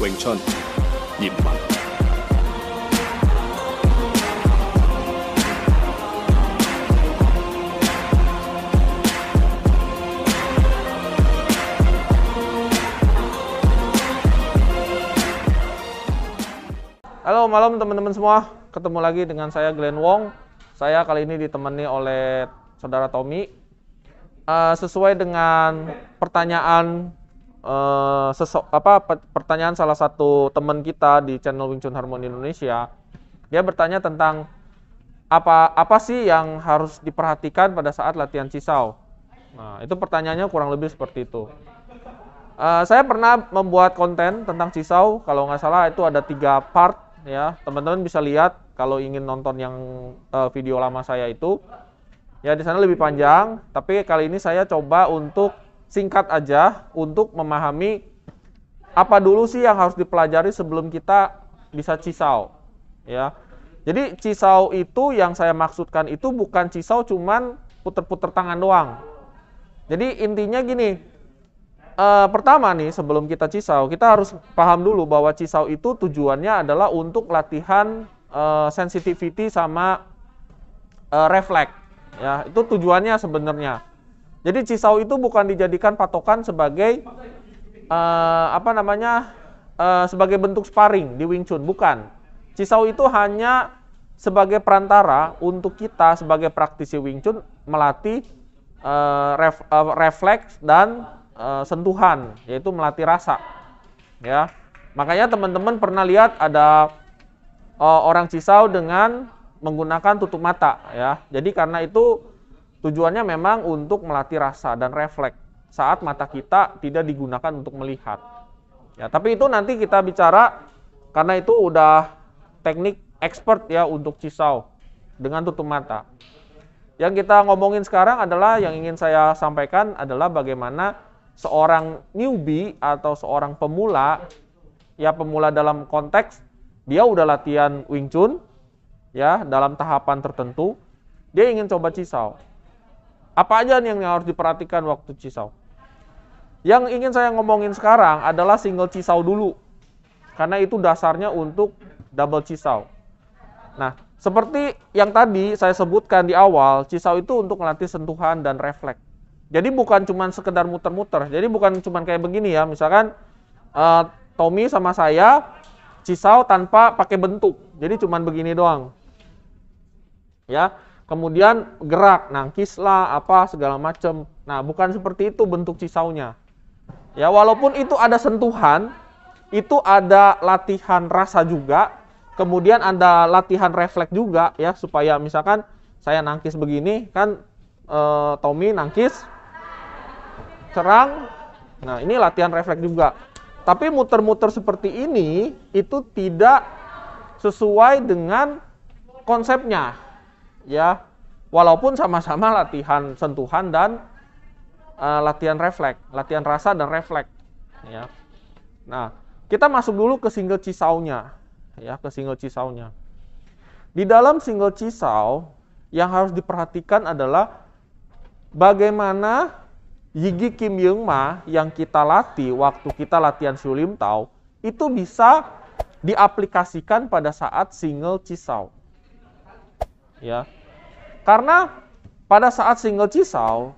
Halo malam teman-teman semua, ketemu lagi dengan saya Glenn Wong. Saya kali ini ditemani oleh saudara Tommy. Uh, sesuai dengan pertanyaan uh, apa pertanyaan salah satu teman kita di channel Wing Chun Harmoni Indonesia. Dia bertanya tentang apa apa sih yang harus diperhatikan pada saat latihan cisau. Nah, itu pertanyaannya kurang lebih seperti itu. Uh, saya pernah membuat konten tentang cisau, kalau nggak salah itu ada tiga part ya. Teman-teman bisa lihat kalau ingin nonton yang uh, video lama saya itu. Ya di sana lebih panjang, tapi kali ini saya coba untuk singkat aja untuk memahami apa dulu sih yang harus dipelajari sebelum kita bisa cisau ya jadi cisau itu yang saya maksudkan itu bukan cisau cuman puter-puter tangan doang jadi intinya gini e, pertama nih sebelum kita cisau kita harus paham dulu bahwa cisau itu tujuannya adalah untuk latihan e, sensitivity sama e, refleks ya itu tujuannya sebenarnya jadi Cisau itu bukan dijadikan patokan sebagai uh, apa namanya uh, sebagai bentuk sparring di Wing Chun, bukan. Cisau itu hanya sebagai perantara untuk kita sebagai praktisi Wing Chun melatih uh, ref, uh, refleks dan uh, sentuhan, yaitu melatih rasa. Ya. Makanya teman-teman pernah lihat ada uh, orang Cisau dengan menggunakan tutup mata ya. Jadi karena itu Tujuannya memang untuk melatih rasa dan refleks saat mata kita tidak digunakan untuk melihat. Ya, tapi itu nanti kita bicara karena itu udah teknik expert ya untuk cisau dengan tutup mata. Yang kita ngomongin sekarang adalah yang ingin saya sampaikan adalah bagaimana seorang newbie atau seorang pemula ya pemula dalam konteks dia udah latihan Wing Chun ya dalam tahapan tertentu dia ingin coba cisau apa aja nih yang harus diperhatikan waktu Cisau? Yang ingin saya ngomongin sekarang adalah single Cisau dulu. Karena itu dasarnya untuk double Cisau. Nah, seperti yang tadi saya sebutkan di awal, Cisau itu untuk melatih sentuhan dan refleks. Jadi bukan cuma sekedar muter-muter. Jadi bukan cuma kayak begini ya, misalkan uh, Tommy sama saya Cisau tanpa pakai bentuk. Jadi cuma begini doang. Ya, kemudian gerak nangkis lah apa segala macam nah bukan seperti itu bentuk cisaunya ya walaupun itu ada sentuhan itu ada latihan rasa juga kemudian ada latihan refleks juga ya supaya misalkan saya nangkis begini kan e, Tommy nangkis cerang nah ini latihan refleks juga tapi muter-muter seperti ini itu tidak sesuai dengan konsepnya ya walaupun sama-sama latihan sentuhan dan uh, latihan refleks, latihan rasa dan refleks ya. Nah, kita masuk dulu ke single cisaunya ya, ke single cisaunya. Di dalam single cisau yang harus diperhatikan adalah bagaimana Yigi Kim Yung Ma yang kita latih waktu kita latihan Shulim Tao itu bisa diaplikasikan pada saat single cisau ya. Karena pada saat single Cisau,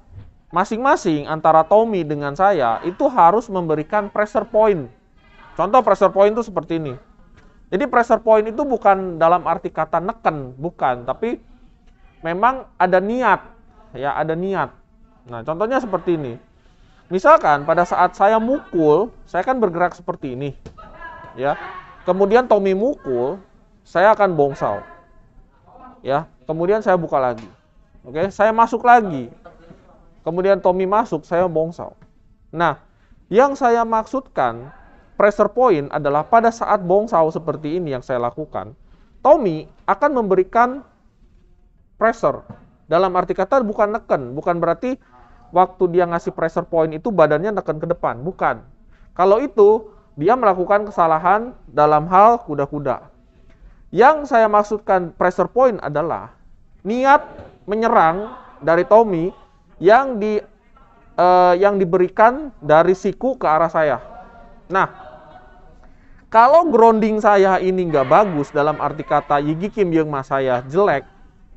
masing-masing antara Tommy dengan saya itu harus memberikan pressure point. Contoh pressure point itu seperti ini. Jadi pressure point itu bukan dalam arti kata neken, bukan, tapi memang ada niat, ya ada niat. Nah, contohnya seperti ini. Misalkan pada saat saya mukul, saya kan bergerak seperti ini. Ya. Kemudian Tommy mukul, saya akan bongsal ya kemudian saya buka lagi oke saya masuk lagi kemudian Tommy masuk saya bongsau nah yang saya maksudkan pressure point adalah pada saat bongsau seperti ini yang saya lakukan Tommy akan memberikan pressure dalam arti kata bukan neken bukan berarti waktu dia ngasih pressure point itu badannya neken ke depan bukan kalau itu dia melakukan kesalahan dalam hal kuda-kuda yang saya maksudkan pressure point adalah niat menyerang dari Tommy yang di uh, yang diberikan dari siku ke arah saya. Nah, kalau grounding saya ini nggak bagus dalam arti kata Yigi Kim Yang Ma saya jelek,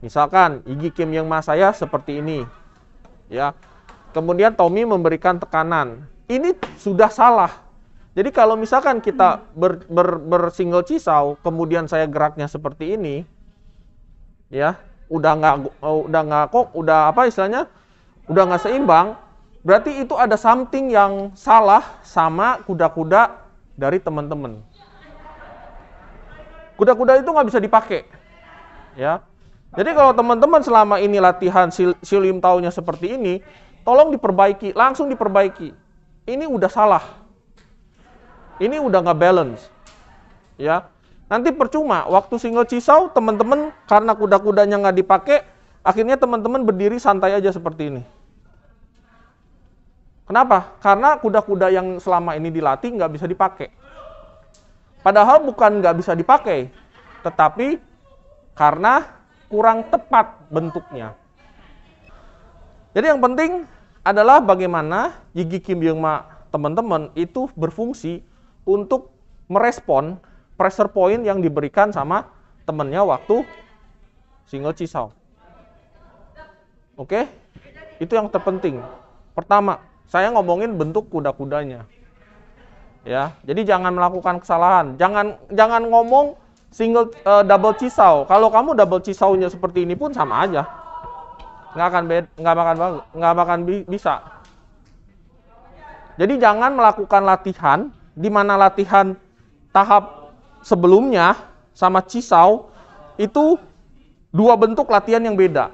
misalkan Yigi Kim Yang Ma saya seperti ini, ya. Kemudian Tommy memberikan tekanan. Ini sudah salah jadi kalau misalkan kita hmm. ber, ber, bersingle cisau, kemudian saya geraknya seperti ini, ya udah nggak oh, udah nggak kok udah apa istilahnya udah nggak seimbang, berarti itu ada something yang salah sama kuda-kuda dari teman-teman. Kuda-kuda itu nggak bisa dipakai, ya. Jadi kalau teman-teman selama ini latihan silium taunya seperti ini, tolong diperbaiki, langsung diperbaiki. Ini udah salah ini udah nggak balance. Ya. Nanti percuma waktu single cisau teman-teman karena kuda-kudanya nggak dipakai, akhirnya teman-teman berdiri santai aja seperti ini. Kenapa? Karena kuda-kuda yang selama ini dilatih nggak bisa dipakai. Padahal bukan nggak bisa dipakai, tetapi karena kurang tepat bentuknya. Jadi yang penting adalah bagaimana gigi Kim Byung Ma teman-teman itu berfungsi untuk merespon pressure point yang diberikan sama temennya waktu single chisel. Oke? Okay? Itu yang terpenting. Pertama, saya ngomongin bentuk kuda-kudanya. Ya, jadi jangan melakukan kesalahan. Jangan jangan ngomong single uh, double cisau. Kalau kamu double cisaunya seperti ini pun sama aja. Nggak akan nggak makan nggak makan bi bisa. Jadi jangan melakukan latihan di mana latihan tahap sebelumnya sama Cisau itu dua bentuk latihan yang beda.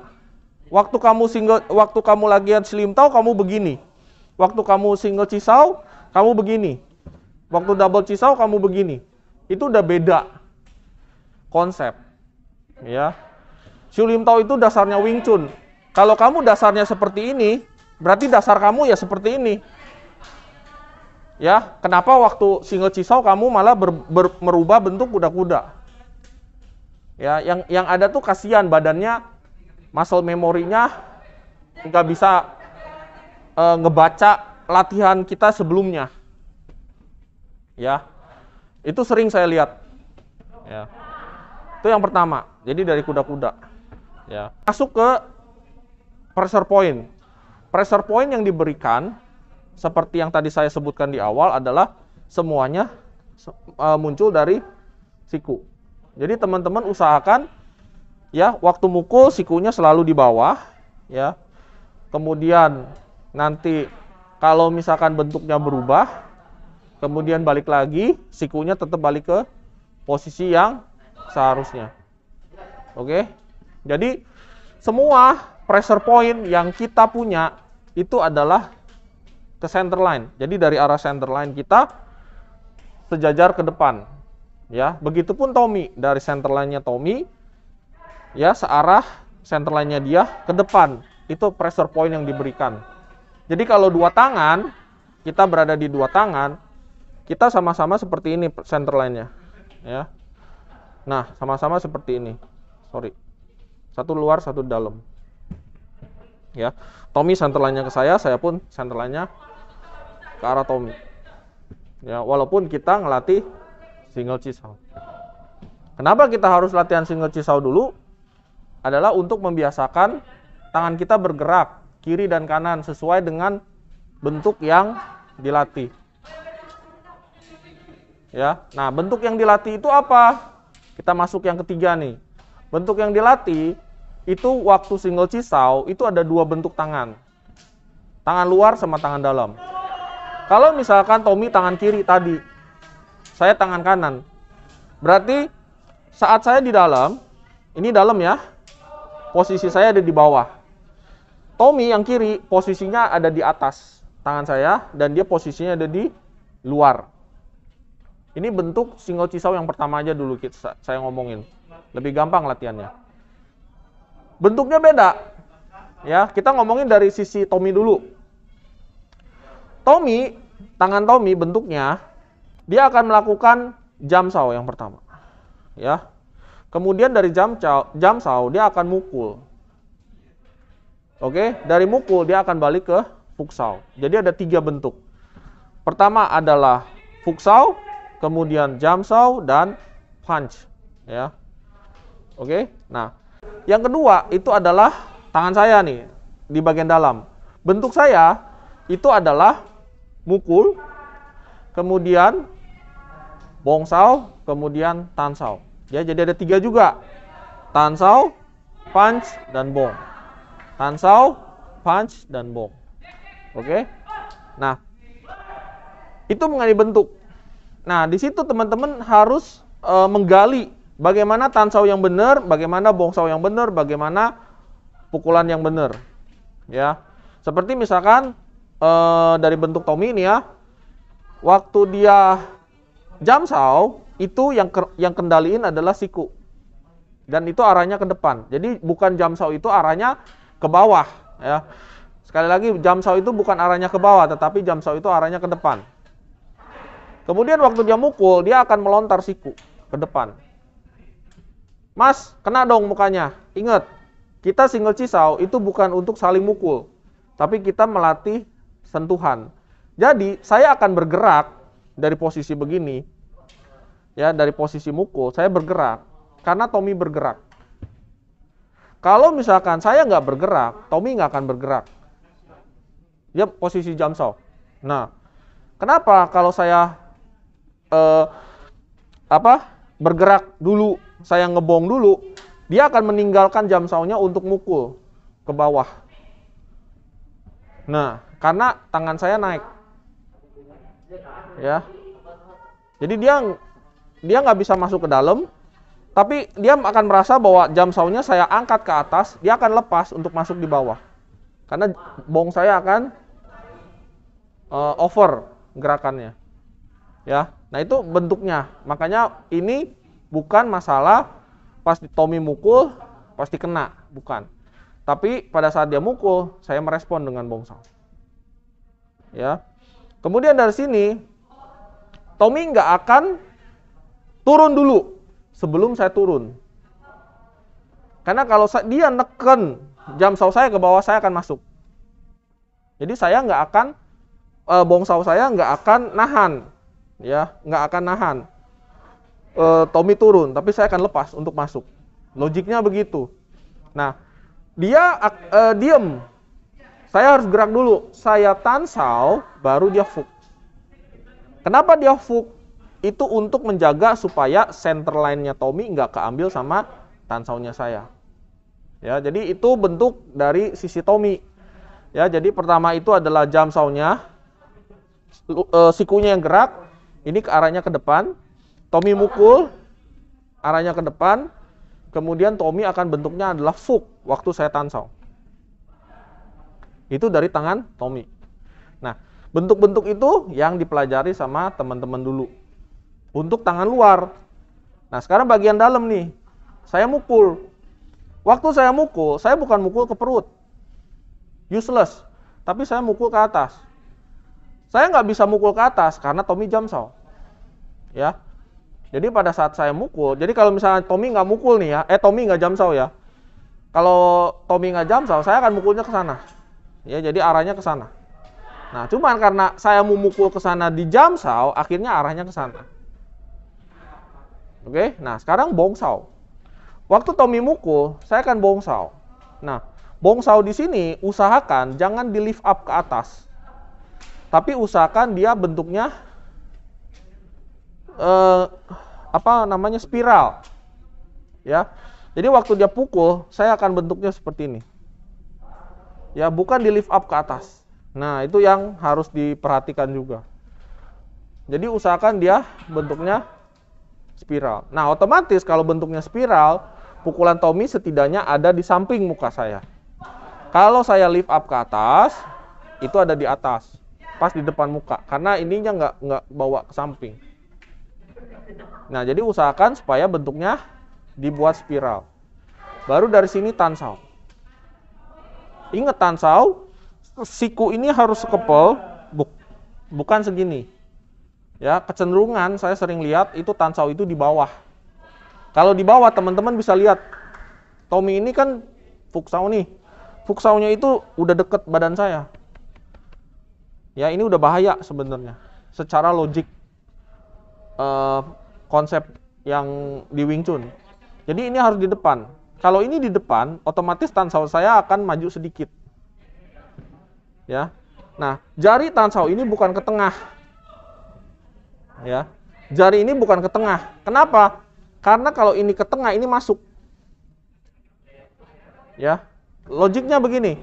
Waktu kamu single waktu kamu slim tau kamu begini. Waktu kamu single Cisau kamu begini. Waktu double Cisau kamu begini. Itu udah beda konsep. Ya. tau itu dasarnya Wing Chun. Kalau kamu dasarnya seperti ini, berarti dasar kamu ya seperti ini. Ya, kenapa waktu single cisau kamu malah ber, ber, merubah bentuk kuda-kuda? Ya, yang yang ada tuh kasihan badannya, muscle memorinya nggak bisa e, ngebaca latihan kita sebelumnya. Ya, itu sering saya lihat. Ya, itu yang pertama. Jadi dari kuda-kuda. Ya, masuk ke pressure point. Pressure point yang diberikan seperti yang tadi saya sebutkan di awal adalah semuanya e, muncul dari siku. Jadi teman-teman usahakan ya waktu mukul sikunya selalu di bawah ya. Kemudian nanti kalau misalkan bentuknya berubah kemudian balik lagi sikunya tetap balik ke posisi yang seharusnya. Oke. Jadi semua pressure point yang kita punya itu adalah ke center line. Jadi dari arah center line kita sejajar ke depan. Ya, begitupun Tommy dari center line-nya Tommy ya searah center line-nya dia ke depan. Itu pressure point yang diberikan. Jadi kalau dua tangan kita berada di dua tangan, kita sama-sama seperti ini center line-nya. Ya. Nah, sama-sama seperti ini. Sorry. Satu luar, satu dalam ya. Tommy center line nya ke saya, saya pun center line nya ke arah Tommy. Ya, walaupun kita ngelatih single cisau. Kenapa kita harus latihan single cisau dulu? Adalah untuk membiasakan tangan kita bergerak kiri dan kanan sesuai dengan bentuk yang dilatih. Ya. Nah, bentuk yang dilatih itu apa? Kita masuk yang ketiga nih. Bentuk yang dilatih itu waktu single cisau itu ada dua bentuk tangan. Tangan luar sama tangan dalam. Kalau misalkan Tommy tangan kiri tadi, saya tangan kanan. Berarti saat saya di dalam, ini dalam ya, posisi saya ada di bawah. Tommy yang kiri posisinya ada di atas tangan saya dan dia posisinya ada di luar. Ini bentuk single cisau yang pertama aja dulu kita, saya ngomongin. Lebih gampang latihannya. Bentuknya beda. Ya, kita ngomongin dari sisi Tommy dulu. Tommy tangan Tommy bentuknya dia akan melakukan jam saw yang pertama. Ya. Kemudian dari jam saw, jam saw dia akan mukul. Oke, dari mukul dia akan balik ke fuksal. Jadi ada tiga bentuk. Pertama adalah fuksal, kemudian jam saw dan punch, ya. Oke. Nah, yang kedua itu adalah tangan saya nih di bagian dalam. Bentuk saya itu adalah mukul, kemudian bongsau, kemudian tansau. Ya, jadi ada tiga juga. Tansau, punch, dan bong. Tansau, punch, dan bong. Oke? Nah, itu mengenai bentuk. Nah, di situ teman-teman harus e, menggali bagaimana tansau yang benar, bagaimana bongsau yang benar, bagaimana pukulan yang benar. Ya. Seperti misalkan uh, dari bentuk Tommy ini ya. Waktu dia jam saw itu yang ke, yang kendaliin adalah siku. Dan itu arahnya ke depan. Jadi bukan jam saw itu arahnya ke bawah ya. Sekali lagi jam saw itu bukan arahnya ke bawah tetapi jam saw itu arahnya ke depan. Kemudian waktu dia mukul dia akan melontar siku ke depan. Mas, kena dong mukanya. Ingat, kita single cisau itu bukan untuk saling mukul, tapi kita melatih sentuhan. Jadi saya akan bergerak dari posisi begini, ya dari posisi mukul, saya bergerak karena Tommy bergerak. Kalau misalkan saya nggak bergerak, Tommy nggak akan bergerak. Ya posisi jam saw. Nah, kenapa kalau saya eh, apa bergerak dulu, saya ngebong dulu, dia akan meninggalkan jam sawnya untuk mukul ke bawah. Nah, karena tangan saya naik ya jadi dia dia nggak bisa masuk ke dalam tapi dia akan merasa bahwa jam saunya saya angkat ke atas dia akan lepas untuk masuk di bawah karena bong saya akan uh, over gerakannya ya nah itu bentuknya makanya ini bukan masalah pas Tommy mukul pasti kena bukan tapi pada saat dia mukul saya merespon dengan bong ya. Kemudian dari sini Tommy nggak akan turun dulu sebelum saya turun. Karena kalau dia neken jam saus saya ke bawah saya akan masuk. Jadi saya nggak akan e, eh, bongsau saya nggak akan nahan, ya nggak akan nahan. E, Tommy turun, tapi saya akan lepas untuk masuk. Logiknya begitu. Nah, dia e, diem saya harus gerak dulu. Saya tansau, baru dia fuk. Kenapa dia fuk? Itu untuk menjaga supaya center line-nya Tommy nggak keambil sama tansaunya saya. Ya, jadi itu bentuk dari sisi Tommy. Ya, jadi pertama itu adalah jam saunya, eh, sikunya yang gerak, ini ke arahnya ke depan. Tommy mukul, arahnya ke depan. Kemudian Tommy akan bentuknya adalah fuk waktu saya tansau. Itu dari tangan Tommy. Nah, bentuk-bentuk itu yang dipelajari sama teman-teman dulu. Untuk tangan luar. Nah, sekarang bagian dalam nih. Saya mukul. Waktu saya mukul, saya bukan mukul ke perut. Useless. Tapi saya mukul ke atas. Saya nggak bisa mukul ke atas karena Tommy jam saw. Ya. Jadi pada saat saya mukul, jadi kalau misalnya Tommy nggak mukul nih ya, eh Tommy nggak jam saw ya. Kalau Tommy nggak jam saw, saya akan mukulnya ke sana Ya, jadi arahnya ke sana. Nah, cuman karena saya memukul ke sana di jam saw, akhirnya arahnya ke sana. Oke, nah sekarang bongsau. Waktu Tommy mukul, saya akan bongsau. Nah, bongsau di sini usahakan jangan di lift up ke atas. Tapi usahakan dia bentuknya eh, apa namanya spiral. Ya. Jadi waktu dia pukul, saya akan bentuknya seperti ini ya bukan di lift up ke atas. Nah, itu yang harus diperhatikan juga. Jadi usahakan dia bentuknya spiral. Nah, otomatis kalau bentuknya spiral, pukulan Tommy setidaknya ada di samping muka saya. Kalau saya lift up ke atas, itu ada di atas, pas di depan muka, karena ininya nggak nggak bawa ke samping. Nah, jadi usahakan supaya bentuknya dibuat spiral. Baru dari sini tansau. Ingat tansau, siku ini harus kepel, buk, bukan segini. Ya, kecenderungan saya sering lihat itu tansau itu di bawah. Kalau di bawah teman-teman bisa lihat Tommy ini kan fuksau nih. Fuksaunya itu udah deket badan saya. Ya, ini udah bahaya sebenarnya. Secara logik uh, konsep yang di Wing Chun. Jadi ini harus di depan. Kalau ini di depan, otomatis tansau saya akan maju sedikit. Ya. Nah, jari tansau ini bukan ke tengah. Ya. Jari ini bukan ke tengah. Kenapa? Karena kalau ini ke tengah ini masuk. Ya. Logiknya begini.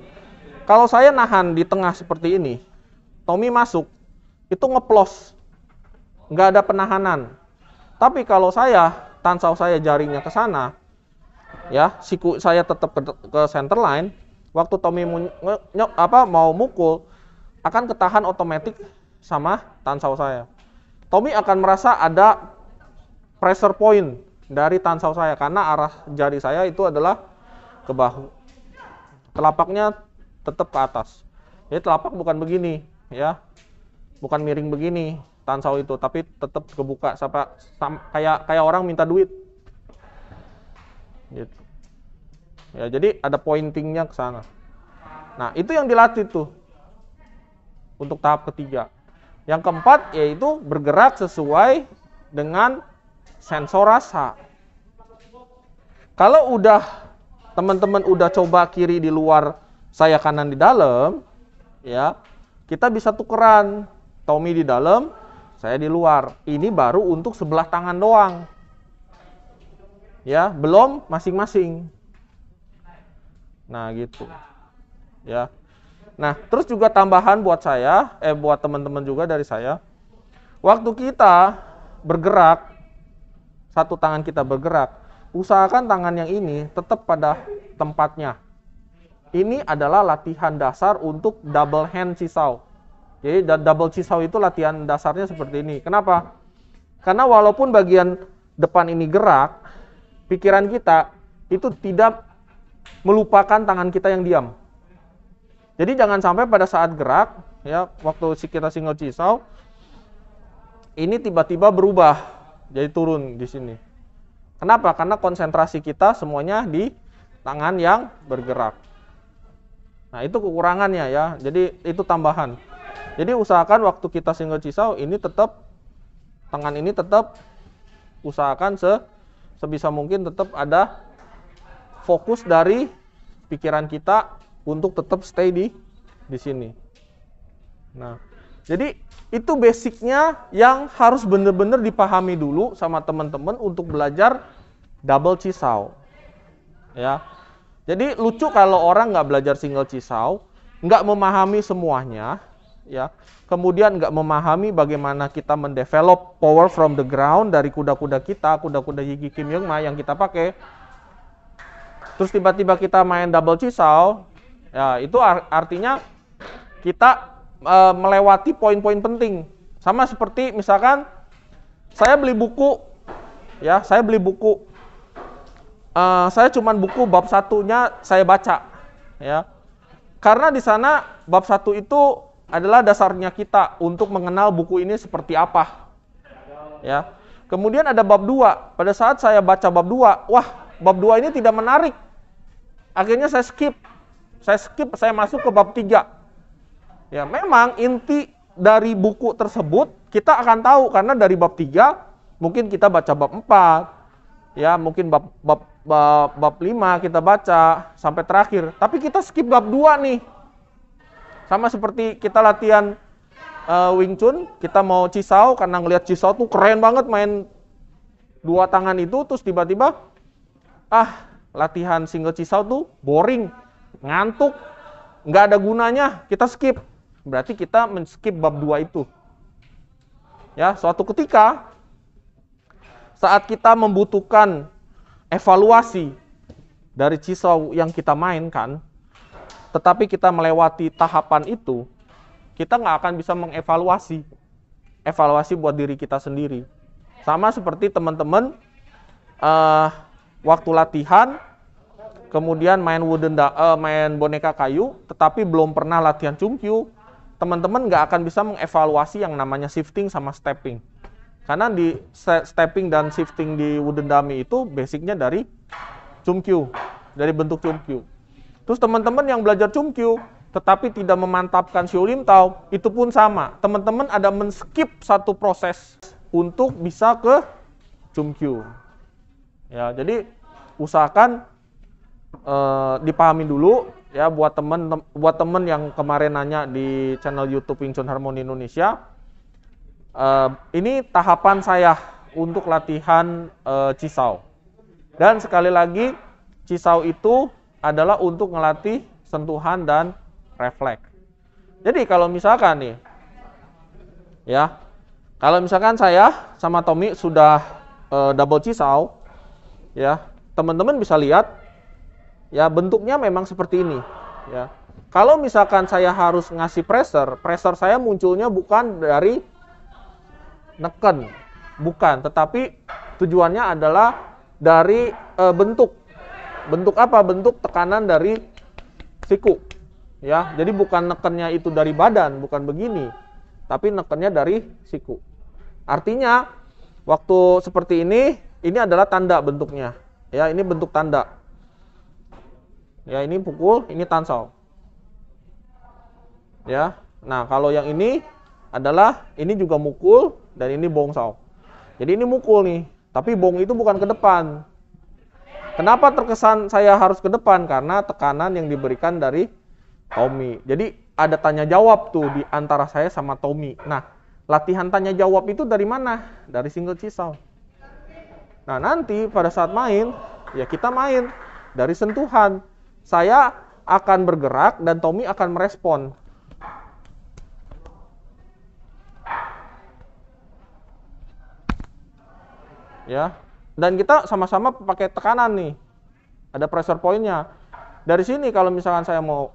Kalau saya nahan di tengah seperti ini, Tommy masuk, itu ngeplos. Nggak ada penahanan. Tapi kalau saya, tansau saya jarinya ke sana, ya siku saya tetap ke, ke center line waktu Tommy nyok, apa mau mukul akan ketahan otomatis sama tansau saya Tommy akan merasa ada pressure point dari tansau saya karena arah jari saya itu adalah ke bahu telapaknya tetap ke atas jadi telapak bukan begini ya bukan miring begini tansau itu tapi tetap kebuka sampai kayak kayak orang minta duit gitu ya jadi ada pointingnya ke sana nah itu yang dilatih tuh untuk tahap ketiga yang keempat yaitu bergerak sesuai dengan sensor rasa kalau udah teman-teman udah coba kiri di luar saya kanan di dalam ya kita bisa tukeran Tommy di dalam saya di luar ini baru untuk sebelah tangan doang ya belum masing-masing nah gitu ya nah terus juga tambahan buat saya eh buat teman-teman juga dari saya waktu kita bergerak satu tangan kita bergerak usahakan tangan yang ini tetap pada tempatnya ini adalah latihan dasar untuk double hand sisau jadi double sisau itu latihan dasarnya seperti ini kenapa karena walaupun bagian depan ini gerak pikiran kita itu tidak melupakan tangan kita yang diam. Jadi jangan sampai pada saat gerak, ya waktu kita single cisau, ini tiba-tiba berubah, jadi turun di sini. Kenapa? Karena konsentrasi kita semuanya di tangan yang bergerak. Nah itu kekurangannya ya, jadi itu tambahan. Jadi usahakan waktu kita single cisau ini tetap tangan ini tetap usahakan se sebisa mungkin tetap ada fokus dari pikiran kita untuk tetap stay di di sini. Nah, jadi itu basicnya yang harus benar-benar dipahami dulu sama teman-teman untuk belajar double cisau. Ya. Jadi lucu kalau orang nggak belajar single cisau, nggak memahami semuanya, ya kemudian nggak memahami bagaimana kita mendevelop power from the ground dari kuda-kuda kita kuda-kuda Higi Kim Ma yang kita pakai terus tiba-tiba kita main double chisel, ya itu artinya kita e, melewati poin-poin penting sama seperti misalkan saya beli buku ya saya beli buku e, saya cuman buku bab satunya saya baca ya karena di sana bab satu itu adalah dasarnya kita untuk mengenal buku ini seperti apa. Ya. Kemudian ada bab 2. Pada saat saya baca bab 2, wah, bab 2 ini tidak menarik. Akhirnya saya skip. Saya skip, saya masuk ke bab 3. Ya, memang inti dari buku tersebut kita akan tahu karena dari bab 3 mungkin kita baca bab 4. Ya, mungkin bab bab bab, bab 5 kita baca sampai terakhir. Tapi kita skip bab 2 nih sama seperti kita latihan uh, Wing Chun, kita mau cisau karena ngelihat cisau tuh keren banget main dua tangan itu terus tiba-tiba ah latihan single cisau tuh boring, ngantuk, nggak ada gunanya, kita skip. Berarti kita men-skip bab dua itu. Ya, suatu ketika saat kita membutuhkan evaluasi dari cisau yang kita mainkan, tetapi kita melewati tahapan itu, kita nggak akan bisa mengevaluasi. Evaluasi buat diri kita sendiri. Sama seperti teman-teman uh, waktu latihan, kemudian main wooden da uh, main boneka kayu, tetapi belum pernah latihan cungkyu, teman-teman nggak akan bisa mengevaluasi yang namanya shifting sama stepping. Karena di stepping dan shifting di wooden dummy itu basicnya dari cungkyu, dari bentuk cungkyu. Terus teman-teman yang belajar cumkyu tetapi tidak memantapkan siulim tau, itu pun sama. Teman-teman ada men-skip satu proses untuk bisa ke cumkyu. Ya, jadi usahakan uh, dipahami dulu ya buat teman tem, buat teman yang kemarin nanya di channel YouTube Wing Chun Harmoni Indonesia. Uh, ini tahapan saya untuk latihan uh, eh, Cisau. Dan sekali lagi Cisau itu adalah untuk melatih sentuhan dan refleks. Jadi kalau misalkan nih, ya, kalau misalkan saya sama Tommy sudah e, double cisau, ya, teman-teman bisa lihat, ya bentuknya memang seperti ini, ya. Kalau misalkan saya harus ngasih pressure, pressure saya munculnya bukan dari neken, bukan, tetapi tujuannya adalah dari e, bentuk Bentuk apa? Bentuk tekanan dari siku. Ya, jadi bukan nekennya itu dari badan, bukan begini. Tapi nekennya dari siku. Artinya waktu seperti ini ini adalah tanda bentuknya. Ya, ini bentuk tanda. Ya, ini pukul, ini tansau. Ya. Nah, kalau yang ini adalah ini juga mukul dan ini bongsau. Jadi ini mukul nih, tapi bong itu bukan ke depan, Kenapa terkesan saya harus ke depan? Karena tekanan yang diberikan dari Tommy. Jadi ada tanya jawab tuh di antara saya sama Tommy. Nah, latihan tanya jawab itu dari mana? Dari single chisel. Nah, nanti pada saat main, ya kita main dari sentuhan. Saya akan bergerak dan Tommy akan merespon. Ya, dan kita sama-sama pakai tekanan nih. Ada pressure pointnya. Dari sini kalau misalkan saya mau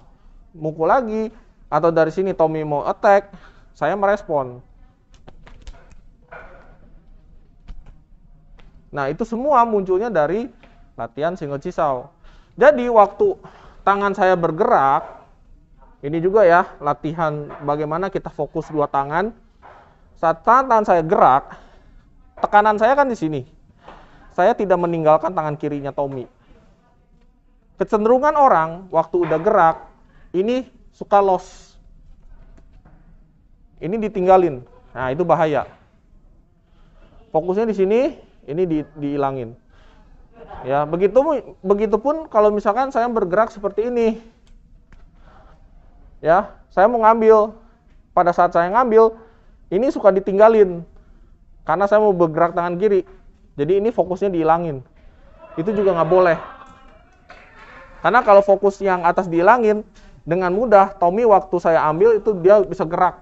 mukul lagi, atau dari sini Tommy mau attack, saya merespon. Nah itu semua munculnya dari latihan single cisau. Jadi waktu tangan saya bergerak, ini juga ya latihan bagaimana kita fokus dua tangan. Saat tangan saya gerak, tekanan saya kan di sini saya tidak meninggalkan tangan kirinya Tommy. Kecenderungan orang waktu udah gerak, ini suka los. Ini ditinggalin. Nah, itu bahaya. Fokusnya di sini, ini di, diilangin. Ya, begitu begitupun kalau misalkan saya bergerak seperti ini. Ya, saya mau ngambil. Pada saat saya ngambil, ini suka ditinggalin. Karena saya mau bergerak tangan kiri, jadi ini fokusnya dihilangin. Itu juga nggak boleh. Karena kalau fokus yang atas dihilangin, dengan mudah Tommy waktu saya ambil itu dia bisa gerak.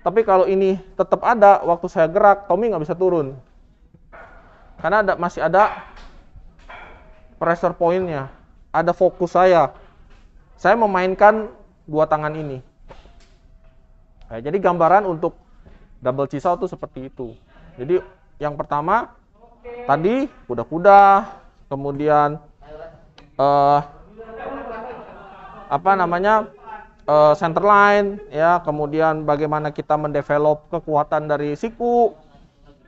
Tapi kalau ini tetap ada, waktu saya gerak, Tommy nggak bisa turun. Karena ada, masih ada pressure point-nya. Ada fokus saya. Saya memainkan dua tangan ini. Nah, jadi gambaran untuk double chisel itu seperti itu. Jadi yang pertama tadi kuda-kuda, kemudian uh, apa namanya uh, center ya, kemudian bagaimana kita mendevelop kekuatan dari siku,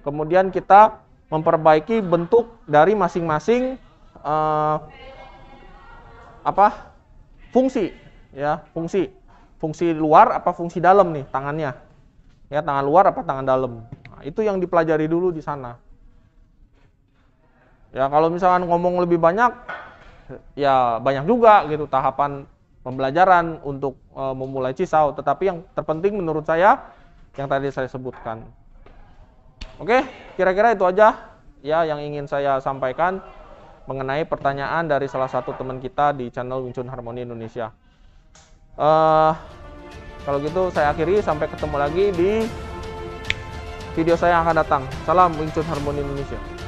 kemudian kita memperbaiki bentuk dari masing-masing uh, apa fungsi, ya, fungsi, fungsi luar apa fungsi dalam nih tangannya, ya tangan luar apa tangan dalam itu yang dipelajari dulu di sana. Ya kalau misalkan ngomong lebih banyak, ya banyak juga gitu tahapan pembelajaran untuk e, memulai Cisau. Tetapi yang terpenting menurut saya yang tadi saya sebutkan. Oke, kira-kira itu aja ya yang ingin saya sampaikan mengenai pertanyaan dari salah satu teman kita di channel Wincun Harmoni Indonesia. Uh, kalau gitu saya akhiri sampai ketemu lagi di video saya yang akan datang. Salam Wing Chun Harmoni Indonesia.